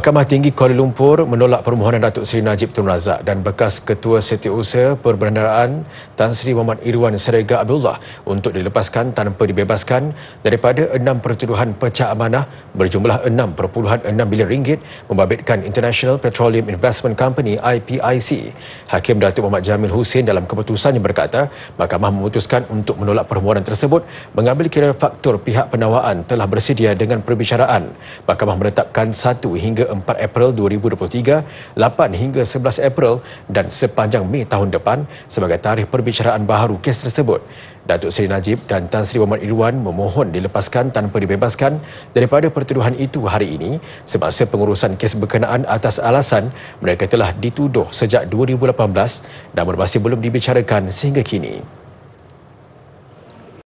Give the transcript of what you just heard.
Mahkamah Tinggi Kuala Lumpur menolak permohonan Datuk Seri Najib Tun Razak dan bekas Ketua Setiausaha Perbendaharaan Tan Sri Muhammad Irwan Serega Abdullah untuk dilepaskan tanpa dibebaskan daripada enam pertuduhan pecah amanah berjumlah 6.6 bilion ringgit membabitkan International Petroleum Investment Company IPIC. Hakim Datuk Muhammad Jamil Hussein dalam keputusannya berkata mahkamah memutuskan untuk menolak permohonan tersebut mengambil kira faktor pihak penawaan telah bersedia dengan perbicaraan. Mahkamah menetapkan satu hingga 4 April 2023, 8 hingga 11 April dan sepanjang Mei tahun depan sebagai tarikh perbicaraan baharu kes tersebut. Datuk Seri Najib dan Tan Sri Muhammad Irwan memohon dilepaskan tanpa dibebaskan daripada pertuduhan itu hari ini semasa pengurusan kes berkenaan atas alasan mereka telah dituduh sejak 2018 dan masih belum dibicarakan sehingga kini.